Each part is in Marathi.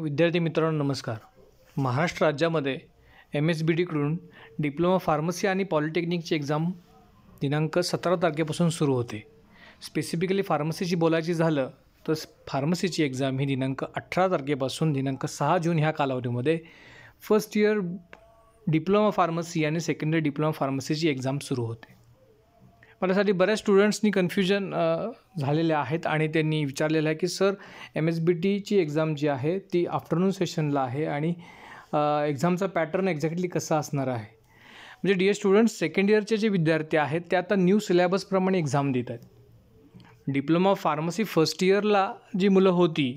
विद्यार्थी मित्रांनो नमस्कार महाराष्ट्र राज्यामध्ये एम एस बी डीकडून डिप्लोमा फार्मसी आणि पॉलिटेक्निकची एक्झाम दिनांक सतरा तारखेपासून सुरू होते स्पेसिफिकली फार्मसीची बोलायची झालं तर फार्मसीची एक्झाम ही दिनांक अठरा तारखेपासून दिनांक सहा जून ह्या कालावधीमध्ये फर्स्ट इयर डिप्लोमा फार्मसी आणि सेकंड इयर डिप्लोमा फार्मसीची एक्झाम सुरू होते मलासाठी बऱ्याच स्टुडंट्सनी कन्फ्युजन झालेले आहेत आणि त्यांनी विचारलेलं आहे की सर एम एस बी टीची एक्झाम जी आहे ती आफ्टरनून सेशनला आहे आणि एक्झामचा पॅटर्न एक्झॅक्टली कसा असणार आहे म्हणजे डी ए स्टुडंट्स सेकंड इयरचे जे विद्यार्थी आहेत ते आता न्यू सिलेबसप्रमाणे एक्झाम देत आहेत डिप्लोमा फार्मसी फर्स्ट इयरला जी मुलं होती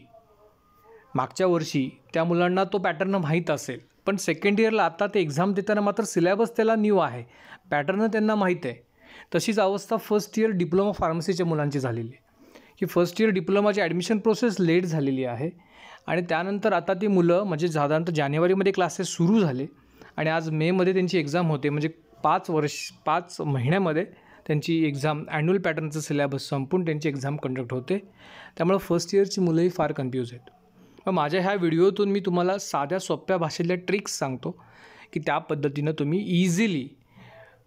मागच्या वर्षी त्या मुलांना तो पॅटर्न माहीत असेल पण सेकंड इयरला आता ते एक्झाम देताना मात्र सिलेबस त्याला न्यू आहे पॅटर्न त्यांना माहीत आहे तशीच अवस्था फर्स्ट इयर डिप्लोमा फार्मसीच्या मुलांची झालेली आहे की फर्स्ट इयर डिप्लोमाची ॲडमिशन प्रोसेस लेट झालेली आहे आणि त्यानंतर आता ती मुलं म्हणजे साधारणतः जानेवारीमध्ये क्लासेस सुरू झाले आणि आज मेमध्ये त्यांची एक्झाम होते म्हणजे पाच वर्ष पाच महिन्यामध्ये त्यांची एक्झाम ॲन्युअल पॅटर्नचा सिलेबस संपून त्यांची एक्झाम कंडक्ट होते त्यामुळे फर्स्ट इयरची मुलंही फार कन्फ्यूज आहेत मग माझ्या ह्या व्हिडिओतून मी तुम्हाला साध्या सोप्या भाषेतल्या ट्रिक्स सांगतो की त्या पद्धतीनं तुम्ही इझिली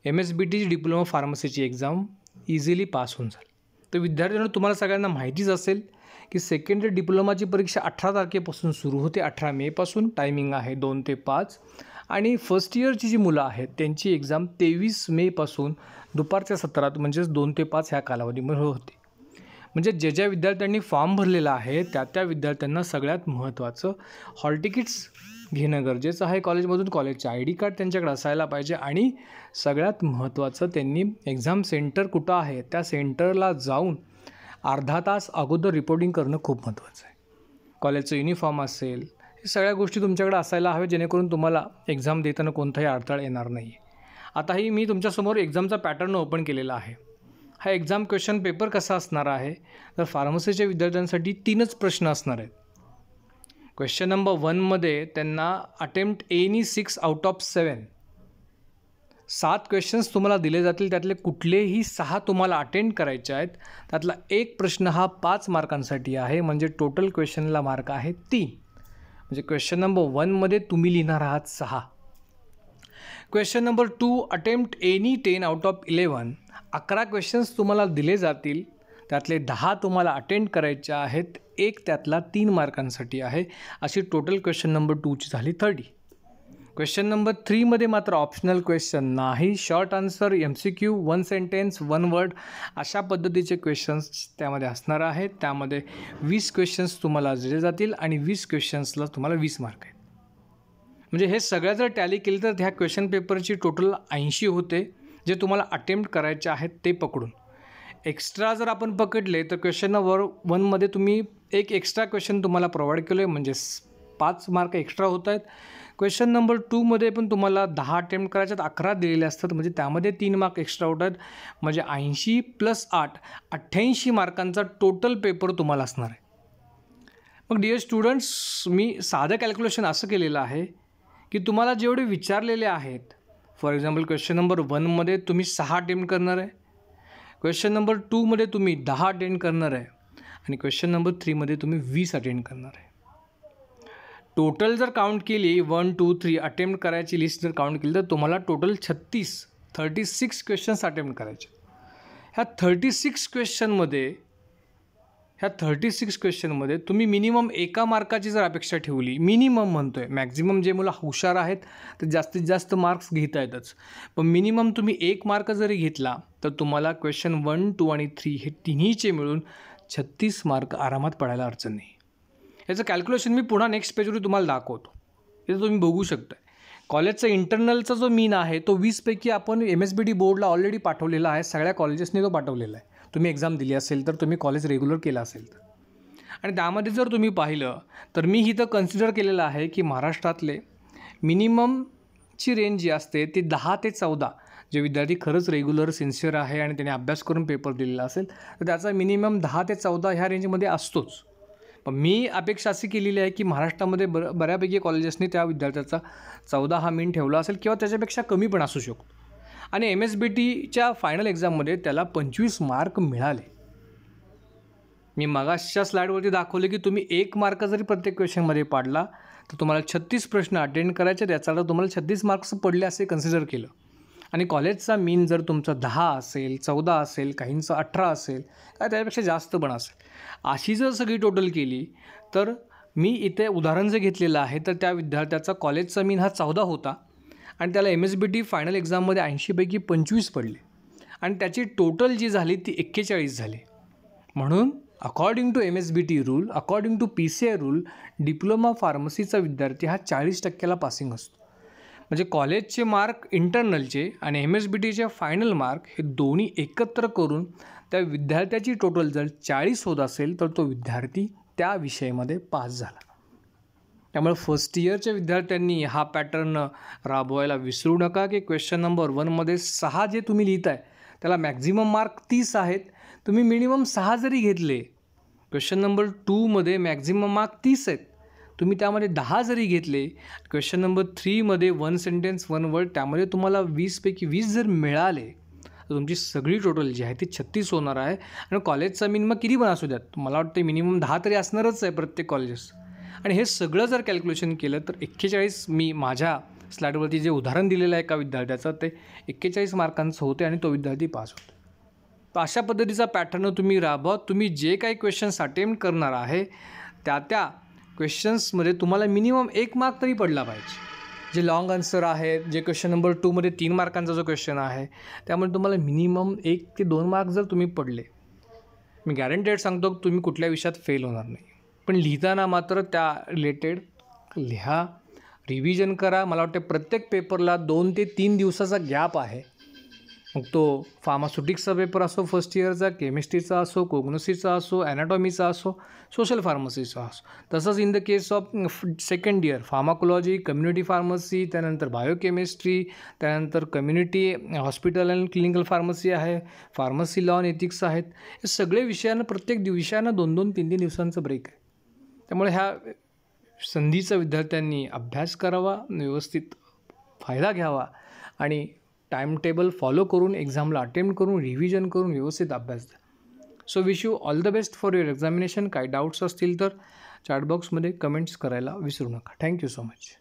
एम एस बी टीची डिप्लोमा फार्मसीची एक्झाम इझिली पास होऊन झाली तर विद्यार्थ्यांना तुम्हाला सगळ्यांना माहितीच असेल की सेकंडरी डिप्लोमाची परीक्षा अठरा तारखेपासून सुरू होते अठरा मेपासून टायमिंग आहे दोन ते पाच आणि फर्स्ट इयरची जी मुलं आहेत त्यांची एक्झाम तेवीस मेपासून दुपारच्या सत्रात म्हणजेच दोन ते पाच ह्या कालावधीमध्ये होते म्हणजे जे ज्या विद्यार्थ्यांनी फॉर्म भरलेला आहे त्या त्या विद्यार्थ्यांना सगळ्यात महत्त्वाचं हॉल तिकीट्स घेणं गरजेचं आहे कॉलेजमधून कॉलेजचे आय डी कार्ड त्यांच्याकडे असायला पाहिजे आणि सगळ्यात महत्त्वाचं त्यांनी एक्झाम सेंटर कुठं आहे त्या सेंटरला जाऊन अर्धा तास अगोदर रिपोर्टिंग करणं खूप महत्त्वाचं आहे कॉलेजचं युनिफॉर्म असेल हे सगळ्या गोष्टी तुमच्याकडे असायला हव्या जेणेकरून तुम्हाला एक्झाम देताना कोणताही अडथळा येणार नाही आताही मी तुमच्यासमोर एक्झामचा पॅटर्न ओपन केलेला आहे हा एक्झाम क्वेश्चन पेपर कसा असणार आहे तर फार्मसीच्या विद्यार्थ्यांसाठी तीनच प्रश्न असणार आहेत क्वेश्चन नंबर वनमध्ये त्यांना attempt any six out of seven सात क्वेश्चन्स तुम्हाला दिले जातील त्यातले कुठलेही सहा तुम्हाला अटेंड करायचे आहेत त्यातला एक प्रश्न हा पाच मार्कांसाठी आहे म्हणजे टोटल क्वेश्चनला मार्क आहे तीन म्हणजे क्वेश्चन नंबर वनमध्ये तुम्ही लिहिणार आहात सहा question number two attempt any ten out of eleven अकरा क्वेश्चन्स तुम्हाला दिले जातील त्यातले दहा तुम्हाला अटेंड करायचे आहेत एक त्यातला तीन मार्कांसाठी आहे अशी टोटल क्वेश्चन नंबर टूची झाली थर्टी क्वेश्चन नंबर थ्रीमध्ये मात्र ऑप्शनल क्वेश्चन नाही short answer M C Q one sentence one word अशा पद्धतीचे क्वेश्चन्स त्यामध्ये असणार आहेत त्यामध्ये वीस क्वेश्चन्स तुम्हाला दिले जातील आणि वीस क्वेश्चन्सला तुम्हाला वीस मार्क आहेत म्हणजे हे सगळ्या जर टॅली केली तर ह्या क्वेश्चन पेपरची टोटल ऐंशी होते जे तुम्हाला अटेम्प्ट करायचे आहेत ते पकडून एक्स्ट्रा जर आपण पकडले तर क्वेश्चन नंबर वनमध्ये तुम्ही एक एक्स्ट्रा क्वेश्चन तुम्हाला प्रोव्हाइड केलं आहे म्हणजे पाच मार्क एक्स्ट्रा होत आहेत क्वेश्चन नंबर टूमध्ये पण तुम्हाला दहा अटेम्प्ट करायच्यात अकरा दिलेले असतात म्हणजे त्यामध्ये तीन मार्क एक्स्ट्रा होत आहेत म्हणजे ऐंशी प्लस आठ अठ्ठ्याऐंशी मार्कांचा टोटल पेपर तुम्हाला असणार आहे मग डिअर स्टुडंट्स मी साधं कॅल्क्युलेशन असं केलेलं आहे की तुम्हाला जेवढे विचारलेले आहेत फॉर एक्झाम्पल क्वेश्चन नंबर वनमध्ये तुम्ही सहा अटेम्प्ट करणार आहे क्वेश्चन नंबर टूमध्ये तुम्ही दहा अटेंड करणार आहे आणि क्वेश्चन नंबर थ्रीमध्ये तुम्ही वीस अटेंड करणार आहे टोटल जर काउंट केली वन टू थ्री अटेम्प्ट करायची लिस्ट जर काउंट केली तर तुम्हाला टोटल छत्तीस थर्टी सिक्स क्वेश्चन्स अटेम्प्ट करायचे ह्या थर्टी सिक्स क्वेश्चनमध्ये ह्या थर्टी सिक्स क्वेश्चनमध्ये तुम्ही मिनिमम एका मार्काची जर अपेक्षा ठेवली मिनिमम म्हणतो आहे मॅक्झिमम जे मुलं हुशार आहेत ते जास्तीत जास्त मार्क्स घेता येतच पण मिनिमम तुम्ही एक मार्क जरी घेतला तर तुम्हाला क्वेश्चन वन टू आणि थ्री हे तिन्हीचे मिळून छत्तीस मार्क आरामात पडायला अडचण नाही याचं कॅल्क्युलेशन मी पुन्हा नेक्स्ट पेजवर तुम्हाला दाखवतो हे तुम्ही बघू शकता कॉलेजचा इंटरनलचा जो मीन आहे तो वीसपैकी आपण एम एस बी डी बोर्डला ऑलरेडी पाठवलेला आहे सगळ्या कॉलेजेसने तो पाठवलेला आहे तुम्ही एक्झाम दिली असेल तर तुम्ही कॉलेज रेग्युलर केलं असेल तर आणि त्यामध्ये जर तुम्ही पाहिलं तर मी इथं कन्सिडर केलेलं आहे की महाराष्ट्रातले मिनिममची रेंज जी असते ती दहा ते चौदा जे विद्यार्थी खरंच रेग्युलर सिन्सिअर आहे आणि त्याने अभ्यास करून पेपर दिलेला असेल तर त्याचा मिनिमम दहा ते चौदा ह्या रेंजमध्ये असतोच पण मी अपेक्षा अशी केलेली आहे की महाराष्ट्रामध्ये बर बऱ्यापैकी कॉलेजेसने त्या विद्यार्थ्याचा चौदा हा मिन ठेवला असेल किंवा त्याच्यापेक्षा कमी पण असू शकतो आणि एम एस बी टीच्या फायनल एक्झाममध्ये त्याला पंचवीस मार्क मिळाले मी मगाशच्या स्लाईडवरती दाखवले की तुम्ही एक मार्क जरी प्रत्येक क्वेश्चनमध्ये पाडला तर तुम्हाला छत्तीस प्रश्न अटेंड करायचे त्याचा तुम्हाला छत्तीस मार्क्स पडले असे कन्सिडर केलं आणि कॉलेजचा मीन जर तुमचा दहा असेल चौदा असेल काहींचा अठरा असेल काय त्यापेक्षा जास्त पण असेल अशी जर सगळी टोटल केली तर मी इथे उदाहरण जर घेतलेलं आहे तर त्या विद्यार्थ्याचा कॉलेजचा मीन हा चौदा होता आणि त्याला M S B T final एक्झाममध्ये ऐंशीपैकी पंचवीस पडले आणि त्याची टोटल जी झाली ती एक्केचाळीस झाली म्हणून according to M S B T rule according to P C I rule diploma फार्मसीचा विद्यार्थी हा चाळीस टक्क्याला पासिंग असतो म्हणजे कॉलेजचे मार्क इंटरनलचे आणि एम एस बी टीचे फायनल मार्क हे दोन्ही एकत्र करून त्या विद्यार्थ्याची टोटल जर चाळीस होत असेल तर तो विद्यार्थी त्या विषयामध्ये पास झाला त्यामुळे फर्स्ट इयरच्या विद्यार्थ्यांनी हा पॅटर्न राबवायला विसरू नका की क्वेश्चन नंबर वनमध्ये सहा जे तुम्ही लिहित आहे त्याला मॅक्झिमम मार्क तीस आहेत तुम्ही मिनिमम सहा जरी घेतले क्वेश्चन नंबर टूमध्ये मॅक्झिमम मार्क तीस आहेत तुम्ही त्यामध्ये दहा जरी घेतले क्वेश्चन नंबर थ्रीमध्ये वन सेंटेन्स वन वर्ड त्यामध्ये तुम्हाला वीसपैकी वीस जर मिळाले तर तुमची सगळी टोटल जी आहे ती छत्तीस होणार आहे आणि कॉलेजचा मिनिमम किती पण असू द्यात मला वाटतं मिनिमम दहा तरी असणारच आहे प्रत्येक कॉलेजेस आणि हे सगळं जर कॅल्क्युलेशन केलं तर एक्केचाळीस मी माझ्या स्लॅडवरती जे उदाहरण दिलेलं आहे एका विद्यार्थ्याचं ते एक्केचाळीस मार्कांचं होते आणि तो विद्यार्थी पास होतो तर अशा पद्धतीचा पॅटर्न तुम्ही राबवा तुम्ही जे काही क्वेश्चन्स अटेम्प्ट करणार आहे त्या त्या क्वेश्चन्समध्ये तुम्हाला मिनिमम एक मार्क तरी पडला पाहिजे जे लाँग आन्सर आहेत जे क्वेश्चन नंबर टूमध्ये तीन मार्कांचा जो क्वेश्चन आहे त्यामुळे तुम्हाला मिनिमम एक ते दोन मार्क जर तुम्ही पडले मी गॅरंटेड सांगतो तुम्ही कुठल्या विषयात फेल होणार नाही पण लिहिताना मात्र त्या रिलेटेड लिहा रिव्हिजन करा मला वाटते प्रत्येक पेपरला दोन ते तीन दिवसाचा गॅप आहे मग तो फार्मास्युटिक्सचा पेपर असो फर्स्ट इयरचा केमिस्ट्रीचा असो कोग्नोसीचा असो ॲनाटॉमीचा असो सोशल फार्मसीचा असो तसंच in the case of second year pharmacology community pharmacy त्यानंतर बायोकेमिस्ट्री त्यानंतर community hospital and clinical pharmacy आहे फार्मसी लॉ अँड एथिक्स आहेत हे सगळे विषयांना प्रत्येक विषयांना दोन दोन तीन तीन दिवसांचं ब्रेक आहे त्यामुळे ह्या संधीचा विद्यार्थ्यांनी अभ्यास करावा व्यवस्थित फायदा घ्यावा आणि टाईमटेबल फॉलो करून एक्झामला अटेम्प्ट करून रिव्हिजन करून व्यवस्थित अभ्यास द्या so wish you all the best for your examination काही डाऊट्स असतील तर चॅटबॉक्समध्ये कमेंट्स करायला विसरू नका थँक्यू सो मच